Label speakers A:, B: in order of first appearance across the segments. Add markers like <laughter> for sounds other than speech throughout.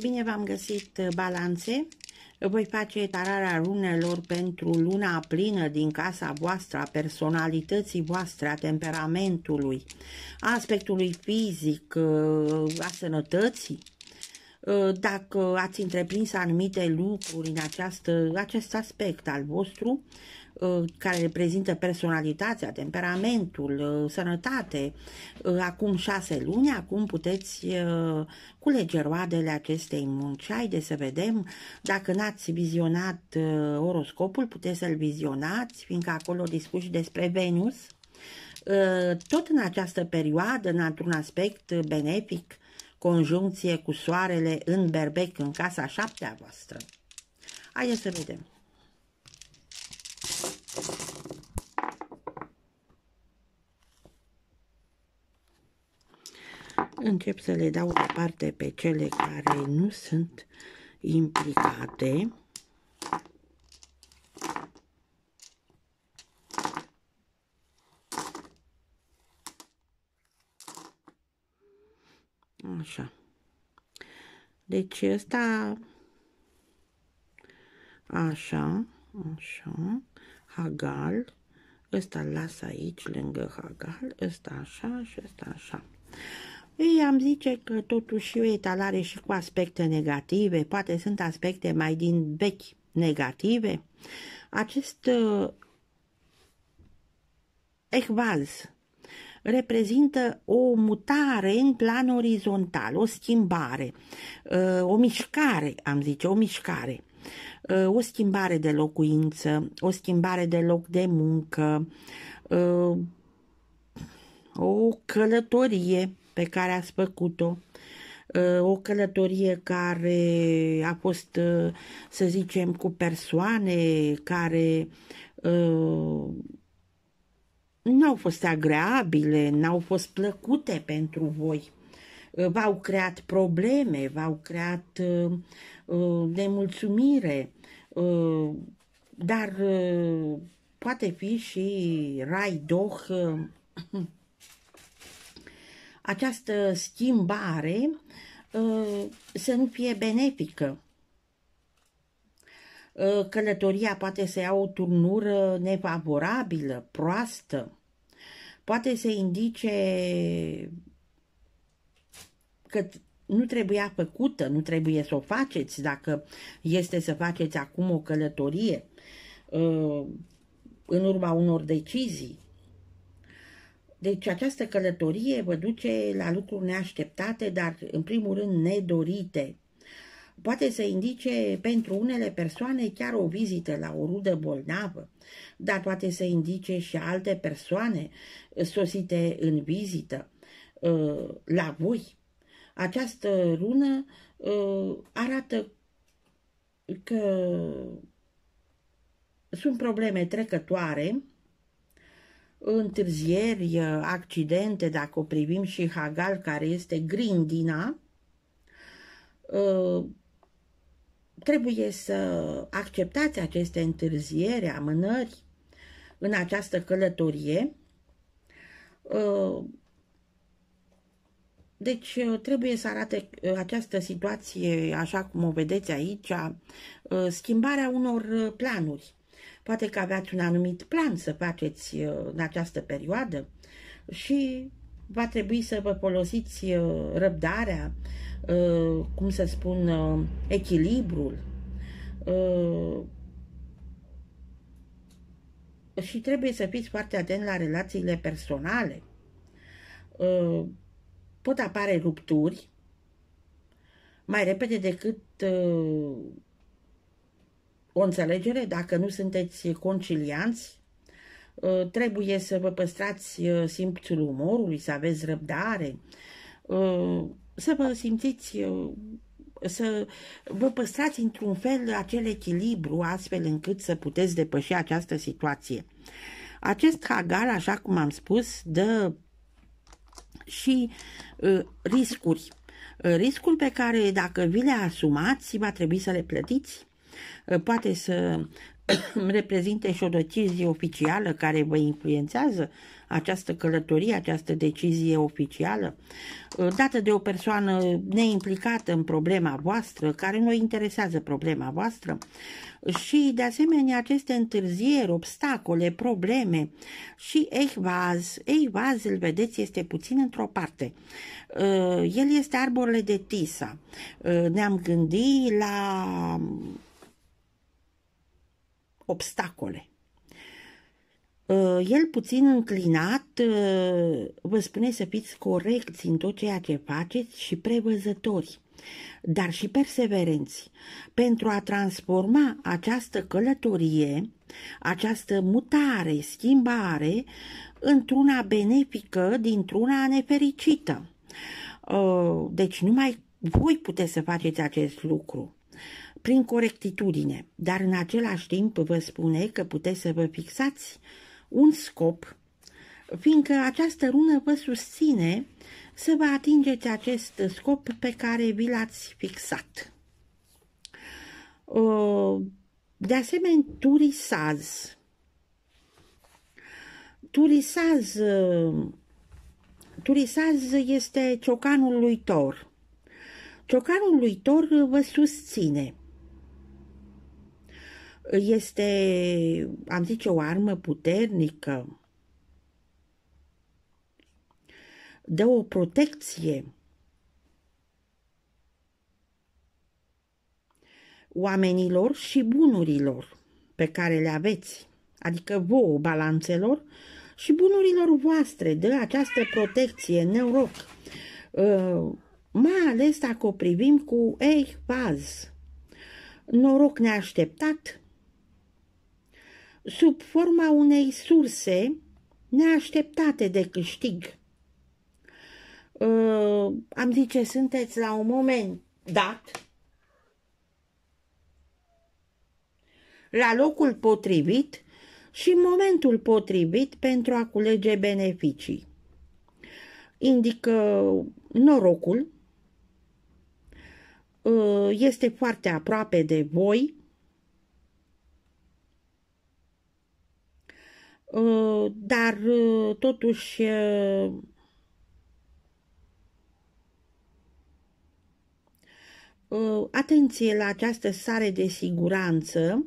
A: Bine v-am găsit uh, balanțe. Voi face tararea runelor pentru luna plină din casa voastră, a personalității voastre, a temperamentului, a aspectului fizic, uh, a sănătății. Uh, dacă ați întreprins anumite lucruri în această, acest aspect al vostru, uh, care reprezintă personalitatea, temperamentul, uh, sănătate, acum șase luni, acum puteți culege roadele acestei munci. Haide să vedem, dacă n-ați vizionat oroscopul, puteți să-l vizionați, fiindcă acolo discuți despre Venus, tot în această perioadă, într un aspect benefic, conjuncție cu soarele în berbec în casa șaptea voastră. Haideți să vedem. Încep să le dau parte pe cele care nu sunt implicate. Așa. Deci ăsta... Așa, așa, hagal, ăsta las aici lângă hagal, ăsta așa și ăsta așa. Ei, am zice că totuși e etalare și cu aspecte negative, poate sunt aspecte mai din vechi negative. Acest uh, ecvaz reprezintă o mutare în plan orizontal, o schimbare, uh, o mișcare, am zice, o mișcare uh, o schimbare de locuință, o schimbare de loc de muncă, uh, o călătorie pe care ați făcut-o, o călătorie care a fost, să zicem, cu persoane care n-au fost agreabile, n-au fost plăcute pentru voi. Uh, v-au creat probleme, v-au creat uh, uh, nemulțumire, uh, dar uh, poate fi și rai doh această schimbare să nu fie benefică. Ă, călătoria poate să ia o turnură nefavorabilă, proastă, poate să indice că nu trebuia făcută, nu trebuie să o faceți dacă este să faceți acum o călătorie ă, în urma unor decizii. Deci această călătorie vă duce la lucruri neașteptate, dar în primul rând nedorite. Poate să indice pentru unele persoane chiar o vizită la o rudă bolnavă, dar poate să indice și alte persoane uh, sosite în vizită uh, la voi. Această rună uh, arată că sunt probleme trecătoare, întârzieri, accidente, dacă o privim și Hagal, care este grindina, trebuie să acceptați aceste întârziere, amânări în această călătorie. Uh, deci uh, trebuie să arate uh, această situație, așa cum o vedeți aici, schimbarea unor planuri. Poate că aveați un anumit plan să faceți în această perioadă și va trebui să vă folosiți uh, răbdarea, uh, cum să spun, uh, echilibrul și trebuie să fiți foarte atenți la relațiile personale. Pot apare rupturi mai repede decât o înțelegere dacă nu sunteți concilianți Uh, trebuie să vă păstrați uh, simțul umorului, să aveți răbdare, uh, să vă simțiți, să vă păstrați într-un fel acel echilibru astfel încât să puteți depăși această situație. Acest hagar, așa cum am spus, dă și riscuri. Riscul pe care dacă vi le asumați, va trebui să le plătiți poate să <coughs> reprezintă reprezinte și o decizie oficială care vă influențează această călătorie, această decizie oficială, uh, dată de o persoană neimplicată în problema voastră, care nu interesează problema voastră și, de asemenea, aceste întârzieri, obstacole, probleme și Ehvaz, Ehvaz, îl vedeți, este puțin într-o parte. Uh, el este arborele de Tisa. Uh, ne-am gândit la obstacole. Uh, el puțin înclinat uh, vă spune să fiți corecți în tot ceea ce faceți și prevăzători, dar și perseverenți, pentru a transforma această călătorie, această mutare, schimbare, într-una benefică, dintr-una nefericită. Uh, deci numai voi puteți să faceți acest lucru prin corectitudine, dar în același timp vă spune că puteți să vă fixați un scop, fiindcă această rună vă susține să vă atingeți acest scop pe care vi l-ați fixat. De asemenea, turisaz. Turisaz, turisaz este ciocanul lui Tor. Ciocanul lui Tor vă susține – este, am zice, o armă puternică, dă o protecție oamenilor și bunurilor pe care le aveți, adică vouă balanțelor și bunurilor voastre, de această protecție, neuroc, uh, mai ales dacă o privim cu ei, vaz, noroc neașteptat, sub forma unei surse neașteptate de câștig. Uh, am zice, sunteți la un moment dat, la locul potrivit și momentul potrivit pentru a culege beneficii. Indică norocul, uh, este foarte aproape de voi, Uh, dar uh, totuși uh, atenție la această sare de siguranță,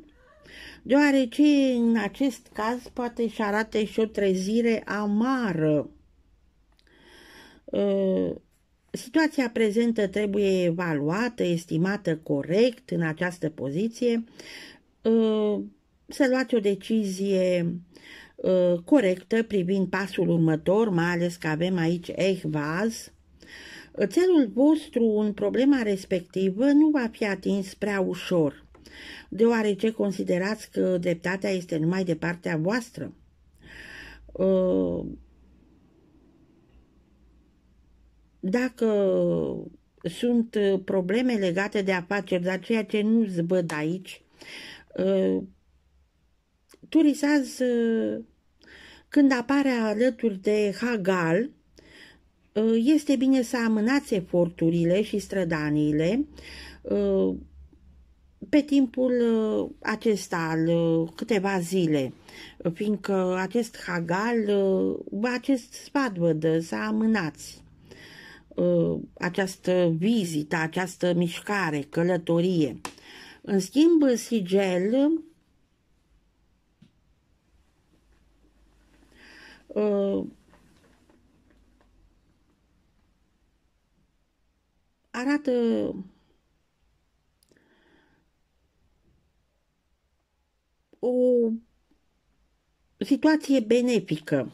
A: deoarece în acest caz poate și arate și o trezire amară. Situația prezentă trebuie evaluată, estimată corect în această poziție, să luați o decizie uh, Uh, corectă privind pasul următor, mai ales că avem aici Eichvaz, Țelul vostru în problema respectivă nu va fi atins prea ușor, deoarece considerați că dreptatea este numai de partea voastră. Uh, dacă sunt probleme legate de afaceri, dar ceea ce nu zbăd aici, uh, Turisaz când apare alături de Hagal, uh, este bine să amânați eforturile și strădaniile uh, pe timpul uh, acesta al câteva zile, fiindcă acest Hagal, acest spadbădă să amânați această vizită, această mișcare, călătorie. În schimb, Sigel uh, arată o situație benefică.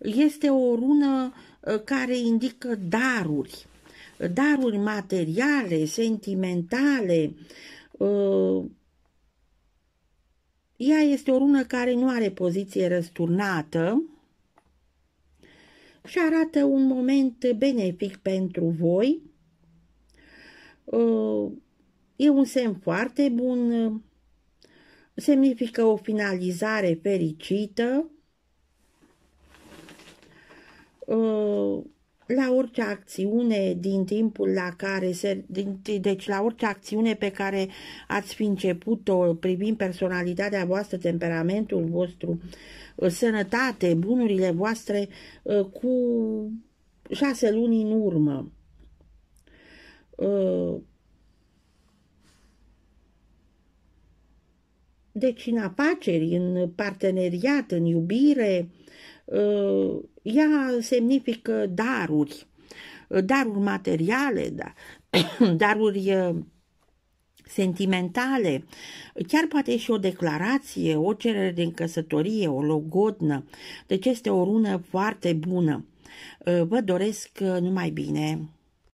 A: Este o rună uh, care indică daruri, daruri materiale, sentimentale. Uh, ea este o rună care nu are poziție răsturnată, și arată un moment benefic pentru voi. Uh, e un semn foarte bun, semnifică o finalizare fericită uh, la orice acțiune din timpul la care se, din, deci la orice acțiune pe care ați fi început-o privind personalitatea voastră, temperamentul vostru, ă, sănătate, bunurile voastre ă, cu șase luni în urmă. Ă, deci în apaceri, în parteneriat, în iubire, ea semnifică daruri, daruri materiale, da, <coughs> daruri sentimentale, chiar poate și o declarație, o cerere de căsătorie, o logodnă. Deci este o rună foarte bună. Vă doresc numai bine!